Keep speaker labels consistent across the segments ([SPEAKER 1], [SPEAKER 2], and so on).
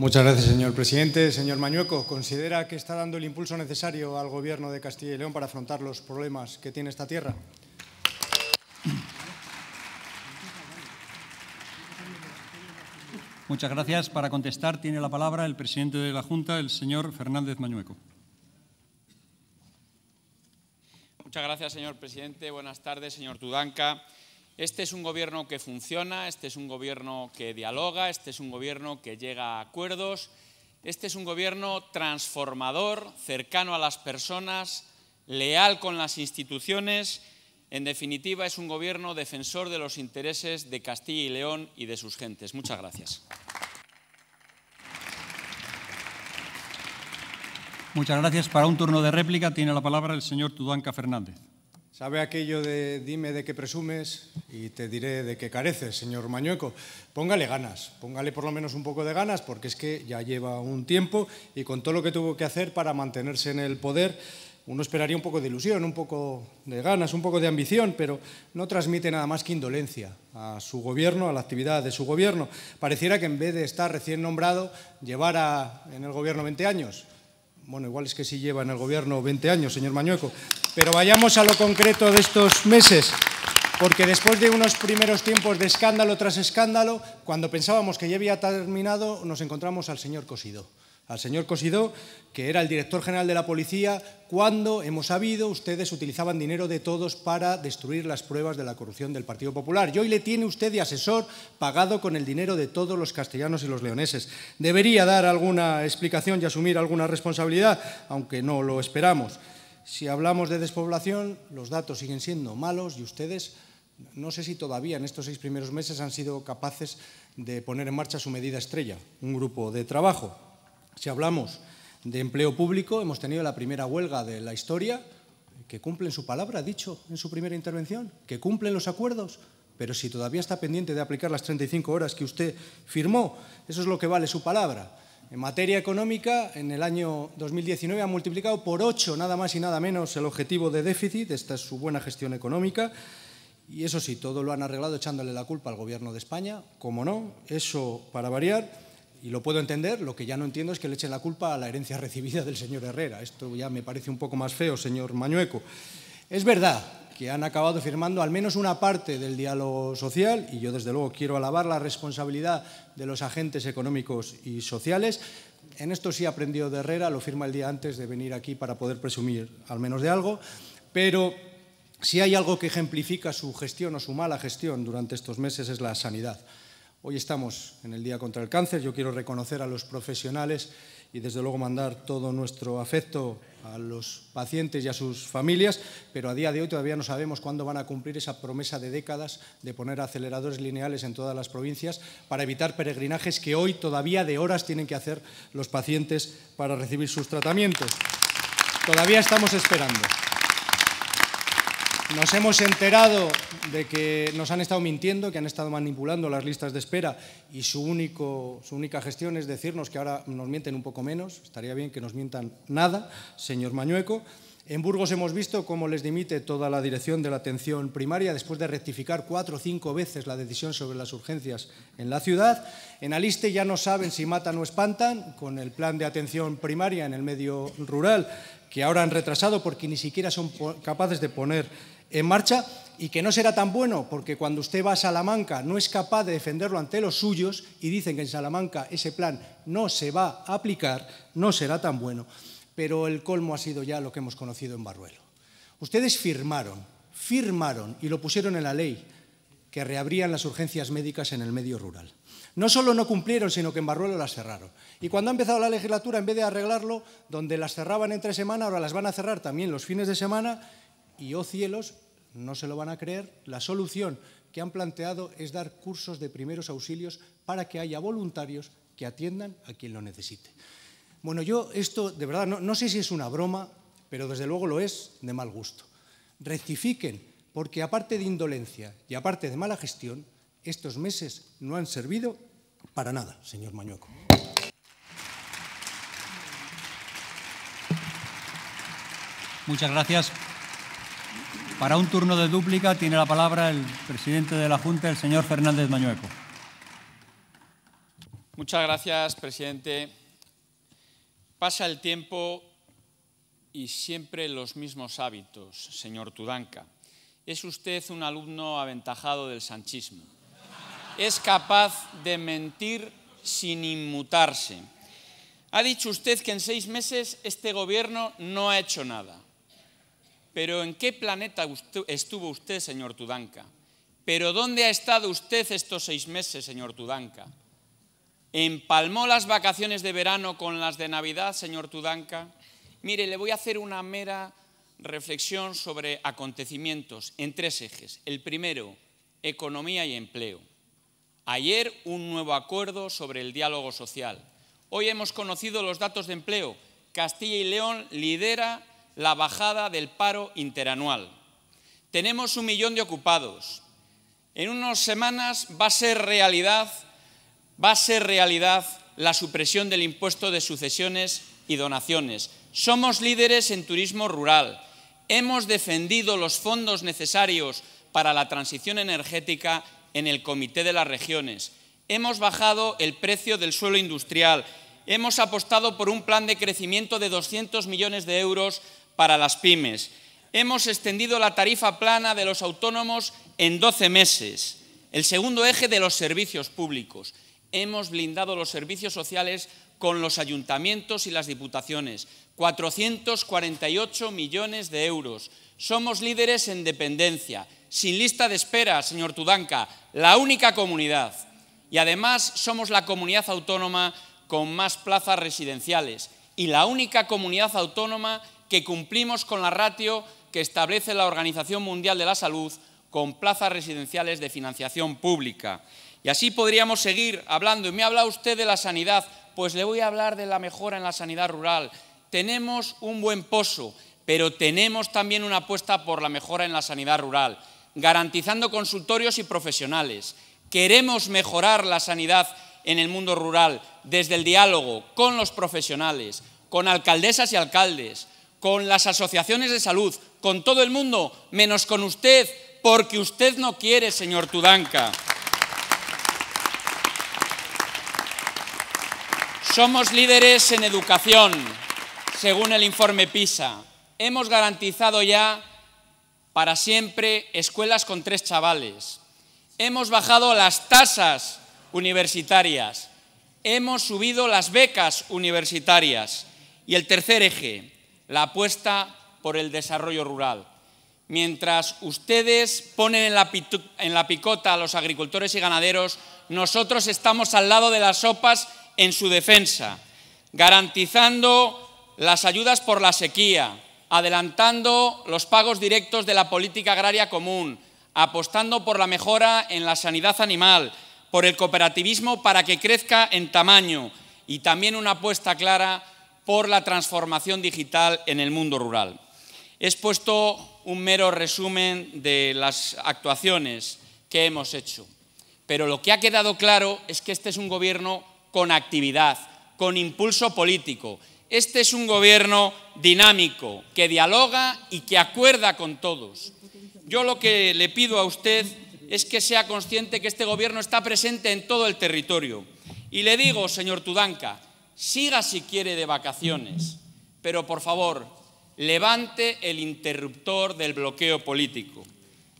[SPEAKER 1] Muchas gracias, señor presidente. Señor Mañueco, ¿considera que está dando el impulso necesario al Gobierno de Castilla y León para afrontar los problemas que tiene esta tierra? Muchas gracias. Para contestar tiene la palabra el presidente de la Junta, el señor Fernández Mañueco.
[SPEAKER 2] Muchas gracias, señor presidente. Buenas tardes, señor Tudanca. Este es un gobierno que funciona, este es un gobierno que dialoga, este es un gobierno que llega a acuerdos, este es un gobierno transformador, cercano a las personas, leal con las instituciones. En definitiva, es un gobierno defensor de los intereses de Castilla y León y de sus gentes. Muchas
[SPEAKER 1] gracias. Muchas gracias. Para un turno de réplica tiene la palabra el señor Tudanca Fernández. ¿Sabe aquello de dime de qué presumes y te diré de qué careces, señor Mañueco? Póngale ganas, póngale por lo menos un poco de ganas, porque es que ya lleva un tiempo y con todo lo que tuvo que hacer para mantenerse en el poder, uno esperaría un poco de ilusión, un poco de ganas, un poco de ambición, pero no transmite nada más que indolencia a su gobierno, a la actividad de su gobierno. Pareciera que en vez de estar recién nombrado, llevara en el gobierno 20 años. Bueno, igual es que sí lleva en el gobierno 20 años, señor Mañueco, pero vayamos a lo concreto de estos meses, porque después de unos primeros tiempos de escándalo tras escándalo, cuando pensábamos que ya había terminado, nos encontramos al señor Cosido. Al señor Cosido, que era el director general de la policía, cuando, hemos sabido, ustedes utilizaban dinero de todos para destruir las pruebas de la corrupción del Partido Popular. Y hoy le tiene usted de asesor pagado con el dinero de todos los castellanos y los leoneses. Debería dar alguna explicación y asumir alguna responsabilidad, aunque no lo esperamos. Si hablamos de despoblación, los datos siguen siendo malos y ustedes no sé si todavía en estos seis primeros meses han sido capaces de poner en marcha su medida estrella, un grupo de trabajo. Si hablamos de empleo público, hemos tenido la primera huelga de la historia, que cumplen su palabra, dicho en su primera intervención, que cumplen los acuerdos, pero si todavía está pendiente de aplicar las 35 horas que usted firmó, eso es lo que vale su palabra en materia económica, en el año 2019 ha multiplicado por ocho, nada más y nada menos, el objetivo de déficit. Esta es su buena gestión económica. Y eso sí, todo lo han arreglado echándole la culpa al Gobierno de España, cómo no, eso para variar. Y lo puedo entender, lo que ya no entiendo es que le echen la culpa a la herencia recibida del señor Herrera. Esto ya me parece un poco más feo, señor Mañueco. Es verdad, que han acabado firmando al menos una parte del diálogo social y yo desde luego quiero alabar la responsabilidad de los agentes económicos y sociales. En esto sí aprendió de Herrera, lo firma el día antes de venir aquí para poder presumir al menos de algo, pero si hay algo que ejemplifica su gestión o su mala gestión durante estos meses es la sanidad. Hoy estamos en el Día contra el Cáncer, yo quiero reconocer a los profesionales y desde luego mandar todo nuestro afecto a los pacientes y a sus familias, pero a día de hoy todavía no sabemos cuándo van a cumplir esa promesa de décadas de poner aceleradores lineales en todas las provincias para evitar peregrinajes que hoy todavía de horas tienen que hacer los pacientes para recibir sus tratamientos. Todavía estamos esperando. Nos hemos enterado de que nos han estado mintiendo, que han estado manipulando las listas de espera y su, único, su única gestión es decirnos que ahora nos mienten un poco menos. Estaría bien que nos mientan nada, señor Mañueco. En Burgos hemos visto cómo les dimite toda la dirección de la atención primaria después de rectificar cuatro o cinco veces la decisión sobre las urgencias en la ciudad. En Aliste ya no saben si matan o espantan con el plan de atención primaria en el medio rural que ahora han retrasado porque ni siquiera son capaces de poner en marcha y que no será tan bueno porque cuando usted va a Salamanca no es capaz de defenderlo ante los suyos y dicen que en Salamanca ese plan no se va a aplicar, no será tan bueno. Pero el colmo ha sido ya lo que hemos conocido en Barruelo. Ustedes firmaron, firmaron y lo pusieron en la ley que reabrían las urgencias médicas en el medio rural. No solo no cumplieron, sino que en Barruelo las cerraron. Y cuando ha empezado la legislatura, en vez de arreglarlo, donde las cerraban entre semana, ahora las van a cerrar también los fines de semana y oh cielos, no se lo van a creer, la solución que han planteado es dar cursos de primeros auxilios para que haya voluntarios que atiendan a quien lo necesite. Bueno, yo esto, de verdad, no, sé si es una broma, pero desde luego lo es de mal gusto. Rectifiquen, porque aparte de indolencia y aparte de mala gestión, estos meses no han servido para nada, señor Mañueco. Muchas gracias. Para un turno de dúplica tiene la palabra el presidente de la Junta, el señor Fernández Mañueco.
[SPEAKER 2] Muchas gracias, presidente. Pasa el tiempo y siempre los mismos hábitos, señor Tudanca. Es usted un alumno aventajado del sanchismo. Es capaz de mentir sin inmutarse. Ha dicho usted que en seis meses este gobierno no ha hecho nada. Pero ¿en qué planeta estuvo usted, señor Tudanca? ¿Pero dónde ha estado usted estos seis meses, señor Tudanca? ¿Empalmó las vacaciones de verano con las de Navidad, señor Tudanca? Mire, le voy a hacer una mera reflexión sobre acontecimientos en tres ejes. El primero, economía y empleo. Ayer un nuevo acuerdo sobre el diálogo social. Hoy hemos conocido los datos de empleo. Castilla y León lidera la bajada del paro interanual. Tenemos un millón de ocupados. En unas semanas va a ser realidad, va a ser realidad la supresión del impuesto de sucesiones y donaciones. Somos líderes en turismo rural. Hemos defendido los fondos necesarios para la transición energética en el Comité de las Regiones. Hemos bajado el precio del suelo industrial. Hemos apostado por un plan de crecimiento de 200 millones de euros para las pymes. Hemos extendido la tarifa plana de los autónomos en 12 meses. El segundo eje de los servicios públicos. Hemos blindado los servicios sociales con los ayuntamientos y las diputaciones. 448 millones de euros. Somos líderes en dependencia. Sin lista de espera, señor Tudanca, la única comunidad. Y además somos la comunidad autónoma con más plazas residenciales y la única comunidad autónoma que cumplimos con la ratio que establece la Organización Mundial de la Salud con plazas residenciales de financiación pública. Y así podríamos seguir hablando. Y me habla usted de la sanidad, pues le voy a hablar de la mejora en la sanidad rural. Tenemos un buen pozo, pero tenemos también una apuesta por la mejora en la sanidad rural, garantizando consultorios y profesionales. Queremos mejorar la sanidad en el mundo rural desde el diálogo con los profesionales, con alcaldesas y alcaldes, con las asociaciones de salud, con todo el mundo, menos con usted, porque usted no quiere, señor Tudanca. Somos líderes en educación, según el informe PISA. Hemos garantizado ya para siempre escuelas con tres chavales. Hemos bajado las tasas universitarias. Hemos subido las becas universitarias. Y el tercer eje, la apuesta por el desarrollo rural. Mientras ustedes ponen en la, picota a los agricultores y ganaderos, nosotros estamos al lado de las sopas en su defensa, garantizando las ayudas por la sequía, adelantando los pagos directos de la política agraria común, apostando por la mejora en la sanidad animal, por el cooperativismo para que crezca en tamaño y también una apuesta clara por la transformación digital en el mundo rural. He expuesto un mero resumen de las actuaciones que hemos hecho, pero lo que ha quedado claro es que este es un gobierno con actividad, con impulso político. Este es un gobierno dinámico, que dialoga y que acuerda con todos. Yo lo que le pido a usted es que sea consciente que este gobierno está presente en todo el territorio. Y le digo, señor Tudanca, siga si quiere de vacaciones, pero por favor, levante el interruptor del bloqueo político.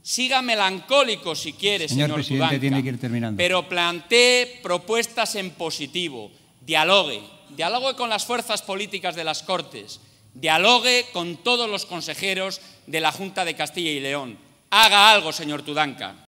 [SPEAKER 2] Siga melancólico si quiere, señor,
[SPEAKER 1] Tudanca,
[SPEAKER 2] Pero plantee propuestas en positivo, dialogue, dialogue con las fuerzas políticas de las Cortes, dialogue con todos los consejeros de la Junta de Castilla y León. Haga algo, señor Tudanca.